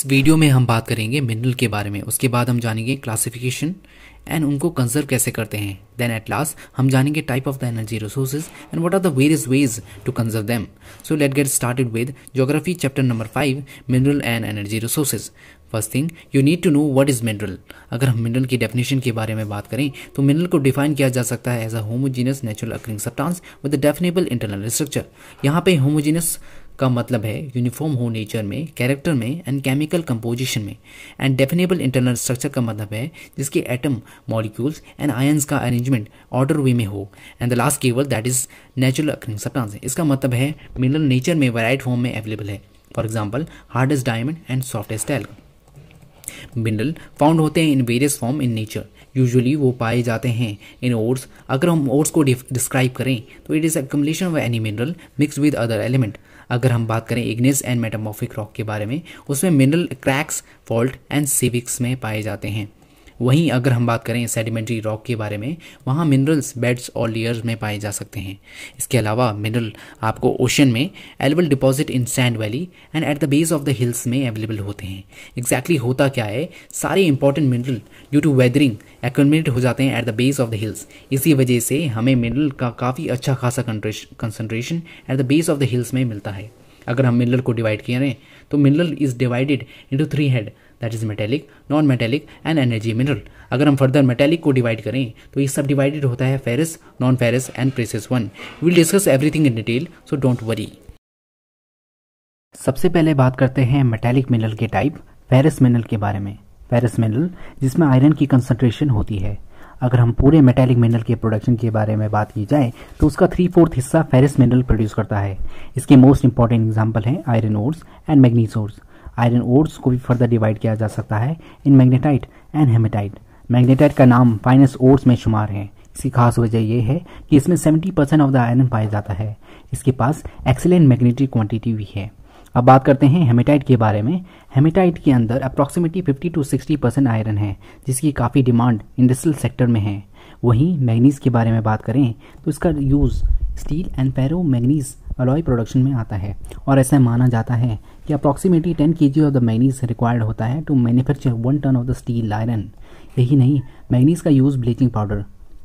इस वीडियो में हम बात करेंगे मिनरल के बारे में उसके बाद हम जानेंगे क्लासिफिकेशन एंड उनको कंजर्व कैसे करते हैं देन एट लास्ट हम जानेंगे type of the energy resources and what are the various ways to conserve them so let get started with geography chapter number five mineral and energy resources first thing you need to know what is mineral अगर हम mineral की definition के बारे में बात करें तो mineral को डिफाइन किया जा सकता है as a homogeneous natural occurring substance with definable internal structure यहाँ पे होमोजीनियस का मतलब है यूनिफॉर्म हो नेचर में कैरेक्टर में एंड केमिकल कंपोजिशन में एंड डेफिनेबल इंटरनल स्ट्रक्चर का मतलब है जिसके एटम मॉलिक्यूल्स एंड आयंस का अरेंजमेंट ऑर्डर वे में हो एंड द लास्ट केवल that is natural occurring substance इसका मतलब है मिनरल नेचर में वेराइट फॉर्म में अवेलेबल है for example hardest diamond and softest एल्ग मिनरल फाउंड होते हैं in various form in nature usually वो पाए जाते हैं इन ओट्स अगर हम ओट्स को डिस्क्राइब करें तो it is accumulation of any mineral mix with other element अगर हम बात करें इग्नेस एंड मेटामॉफिक रॉक के बारे में उसमें मिनरल क्रैक्स फॉल्ट एंड सिविक्स में पाए जाते हैं वहीं अगर हम बात करें सेडिमेंट्री रॉक के बारे में वहाँ मिनरल्स बेड्स और लेयर्स में पाए जा सकते हैं इसके अलावा मिनरल आपको ओशन में available deposit in sand valley and at the base of the hills में अवेलेबल होते हैं एग्जैक्टली exactly होता क्या है सारे important mineral due to weathering accumulate हो जाते हैं at the base of the hills इसी वजह से हमें मिनरल का काफ़ी अच्छा खासा concentration at the base of the hills में मिलता है अगर हम मिनरल को डिवाइड करें तो mineral is divided into three head that is metallic non metallic and energy mineral अगर हम फर्दर मेटेलिक को डिवाइड करें तो ये सब डिवाइडेड होता है ferrous non ferrous and precious one will discuss everything in detail so don't worry सबसे पहले बात करते हैं मेटेलिक मिनरल के टाइप फेरिस मिनरल के बारे में फेरिस मिनरल जिसमें आयरन की कंसंट्रेशन होती है अगर हम पूरे मेटेलिक मिनरल के प्रोडक्शन के बारे में बात की जाए तो उसका थ्री फोर्थ हिस्सा फेरिस मिनरल प्रोड्यूस करता है इसके मोस्ट इंपॉर्टेंट एग्जाम्पल हैं iron ores and manganese ores iron ores को भी फर्दर डिवाइड किया जा सकता है in magnetite and haematite magnetite का नाम फाइनस ओर्स में शुमार है इसकी खास वजह यह है कि इसमें 70 परसेंट ऑफ द आयरन पाया जाता है इसके पास एक्सेलेंट मैग्नेटिक क्वांटिटी भी है अब बात करते हैं हेमेटाइट के बारे में हेमेटाइट के अंदर अप्रॉक्सीमेटली 50 टू 60 परसेंट आयरन है जिसकी काफ़ी डिमांड इंडस्ट्रियल सेक्टर में है वहीं मैग्नीज के बारे में बात करें तो इसका use steel and ferro manganese alloy production में आता है और ऐसा माना जाता है कि approximately ten K G of the manganese required होता है to manufacture one ton of the steel iron यही नहीं मैगनीज का use bleaching powder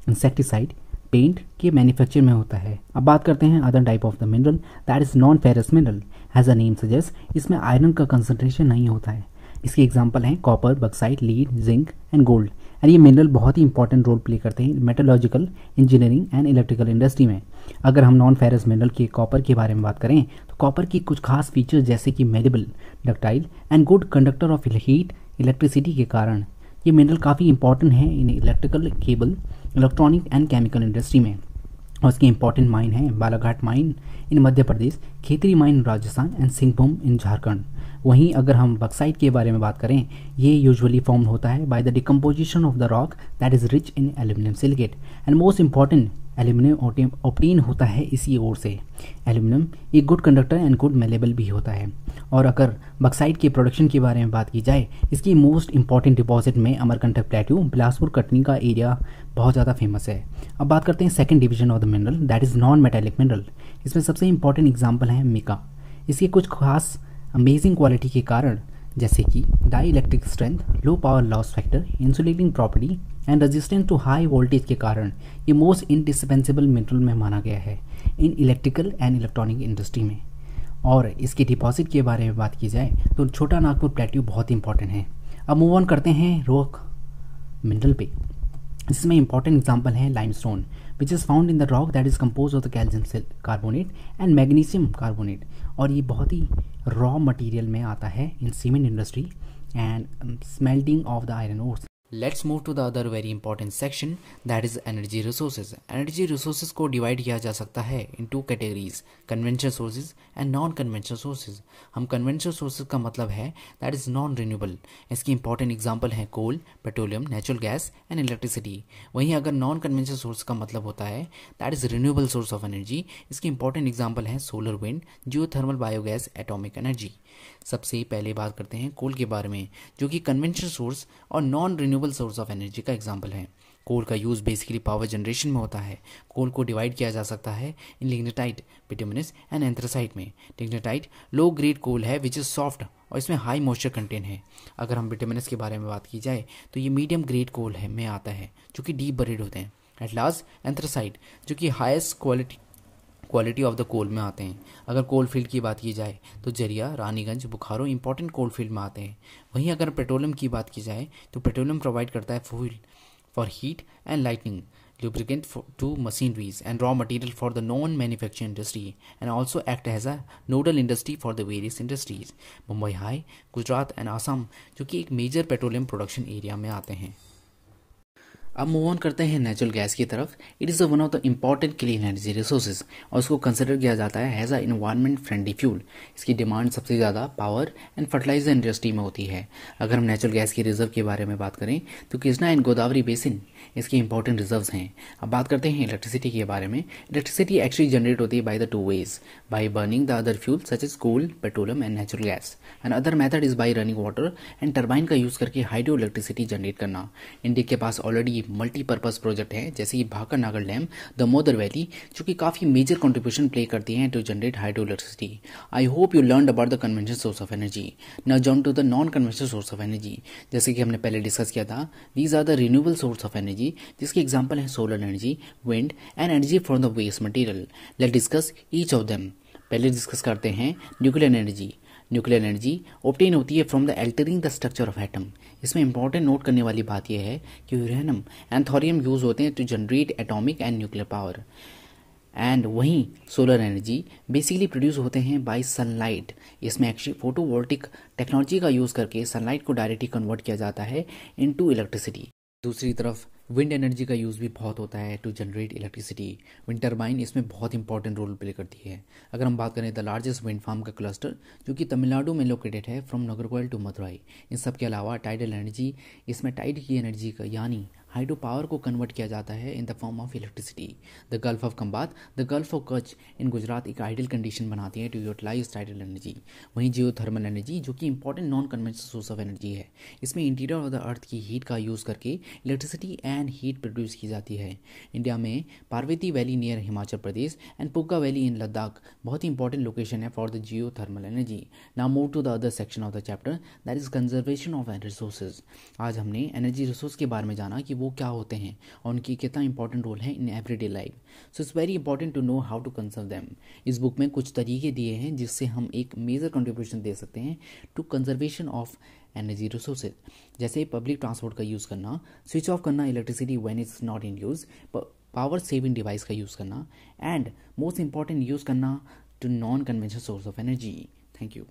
insecticide paint के मैन्युफैक्चर में होता है अब बात करते हैं other type of the mineral that is non ferrous mineral as a name suggest इसमें आयरन का कंसनट्रेशन नहीं होता है इसके एग्जाम्पल हैं copper bauxite lead zinc and gold and ये मिनरल बहुत ही इंपॉर्टेंट रोल प्ले करते हैं metallurgical engineering and electrical industry में अगर हम नॉन फेरस मिनरल के कॉपर के बारे में बात करें तो कॉपर की कुछ खास फीचर्स जैसे कि malleable ductile and good conductor of heat electricity के कारण ये मिनरल काफ़ी इंपॉर्टेंट है in electrical cable electronic and chemical industry में और इसके इंपॉर्टेंट माइन है Balaghat mine in Madhya Pradesh Khetri mine Rajasthan and Singhbhum in Jharkhand वहीं अगर हम बक्साइट के बारे में बात करें ये यूजुअली फॉर्म होता है by the decomposition of the rock that is rich in aluminium silicate and most important aluminium obtain होता है इसी ओर से एल्यूमिनियम एक good conductor and good malleable भी होता है और अगर बक्साइट के प्रोडक्शन के बारे में बात की जाए इसकी मोस्ट इंपॉर्टेंट डिपॉजिट में अमरकंटक प्लेट्यू बिलासपुर कटनी का एरिया बहुत ज़्यादा फेमस है अब बात करते हैं second division of the mineral that is non metallic mineral इसमें सबसे इंपॉर्टेंट एग्जाम्पल है मिका इसके कुछ खास अमेजिंग क्वालिटी के कारण जैसे कि dielectric strength low power loss factor insulating property and resistance to high voltage के कारण ये मोस्ट इंडिस्पेंसिबल मिनरल में माना गया है in electrical and electronic industry में और इसके डिपॉजिट के बारे में बात की जाए तो छोटा नागपुर प्लेट्यू बहुत इंपॉर्टेंट है अब मूव ऑन करते हैं रोक मिनरल पे इसमें important example lime limestone which is found in the rock that is compose of the calcium carbonate and magnesium carbonate और ये बहुत ही रॉ मटेरियल में आता है in cement industry and smelting of the iron ores let's move to the other very important section that is energy resources energy resources को divide किया जा सकता है in two categories conventional sources and non conventional sources हम conventional sources का मतलब है that is non renewable इसकी इंपॉर्टेंट एग्जाम्पल है coal petroleum natural gas and electricity वहीं अगर नॉन कन्वेंशनल सोर्स का मतलब होता है that is renewable source of energy इसकी इंपॉर्टेंट एग्जाम्पल है solar wind geothermal biogas atomic energy सबसे पहले बात करते हैं कोल के बारे में जो कि कन्वेंशनल सोर्स और non renewable source of energy का एग्जाम्पल है कोल का यूज़ बेसिकली पावर जनरेशन में होता है कोल को डिवाइड किया जा सकता है इन लिग्नेटाइट विटामिनस एंड एंथ्रासाइट में लिग्नेटाइट लो ग्रेड कोल है विच इज़ सॉफ्ट और इसमें हाई मॉइस्चर कंटेंट है अगर हम विटामिनस के बारे में बात की जाए तो ये मीडियम ग्रेड कोल है में आता है जो कि डीप बरेड होते हैं एट लास्ट एंथ्रासाइट जो कि highest quality quality of the coal में आते हैं अगर कोल फील्ड की बात की जाए तो Jharia Raniganj Bokaro important coal field में आते हैं वहीं अगर पेट्रोलियम की बात की जाए तो पेट्रोलियम प्रोवाइड करता है fuel for heat and lightning lubricant to machineries and raw material for the non manufacturing industry and also act as a nodal industry for the various industries Mumbai high Gujarat and Assam जो कि एक major petroleum production area में आते हैं अब move on करते हैं natural gas की तरफ it is one of the important clean energy resources और उसको कंसिडर किया जाता है as a environment friendly fuel इसकी डिमांड सबसे ज़्यादा पावर एंड फर्टिलाइजर इंडस्ट्री में होती है अगर हम नेचुरल गैस की रिजर्व के बारे में बात करें तो कृष्णा एंड गोदावरी बेसिन इसकी इंपॉर्टेंट रिजर्व हैं अब बात करते हैं इलेक्ट्रिसिटी के बारे में इलेक्ट्रिसिटी एक्चुअली जनरेट होती है by the two ways by burning the other fuel such is coal petroleum and natural gas and other method is by running water and turbine का यूज़ करके हाइड्रो इलेक्ट्रिसिटी जनरेट करना India के पास already multipurpose project हैं जैसे कि भाकर नागर dam the mother valley जो कि काफ़ी मेजर कंट्रीब्यूशन प्ले करती हैं to generate hydro electricity I hope you learn about the convention source of energy न join to the non convention source of energy जैसे कि हमने पहले डिस्कस किया था these are the renewable source of energy जिसके एग्जाम्पल हैं solar energy wind and energy from the waste material let discuss each of them पहले discuss करते हैं nuclear energy nuclear energy obtain होती है from the altering the structure of atom इसमें important note करने वाली बात यह है कि यूरेनियम एंड थोरियम यूज होते हैं to generate atomic and nuclear power and वहीं सोलर एनर्जी बेसिकली प्रोड्यूस होते हैं बाय सनलाइट इसमें एक्चुअली फोटोवोल्टिक टेक्नोलॉजी का यूज़ करके सनलाइट को डायरेक्टली कन्वर्ट किया जाता है इनटू इलेक्ट्रिसिटी दूसरी तरफ विंड एनर्जी का यूज़ भी बहुत होता है to generate electricity wind turbine इसमें बहुत इंपॉर्टेंट रोल प्ले करती है अगर हम बात करें द लार्जेस्ट विंड फार्म का क्लस्टर जो कि तमिलनाडु में लोकेटेड है फ्रॉम नगरकोयल टू मदुराई इन सब के अलावा टाइडल एनर्जी इसमें टाइड की एनर्जी का यानी हाइड्रो पावर को कन्वर्ट किया जाता है in the form of electricity the gulf of Khambhat the gulf of Kutch in Gujarat एक आइडियल कंडीशन बनाती है टू यूटिलाइज टाइडल एनर्जी वहीं जियो थर्मल एनर्जी जो कि important non conventional source of energy है इसमें इंटीरियर ऑफ द अर्थ की हीट का यूज़ करके electricity and and heat produce की जाती है इंडिया में Parvati valley near Himachal Pradesh and Puga valley in Ladakh बहुत ही इंपॉर्टेंट लोकेशन है for the geothermal energy now move to the other section of the chapter that is conservation of resources आज हमने energy resource के बारे में जाना कि वो क्या होते हैं और उनकी कितना इंपॉर्टेंट रोल है in everyday life so it's very important to know how to conserve them इस बुक में कुछ तरीके दिए हैं जिससे हम एक मेजर कंट्रीब्यूशन दे सकते हैं to conservation of energy resources जैसे पब्लिक ट्रांसपोर्ट का यूज़ करना स्विच ऑफ करना electricity when it's not in use power saving device का यूज़ करना एंड मोस्ट इंपॉर्टेंट यूज़ करना to non conventional source of energy thank you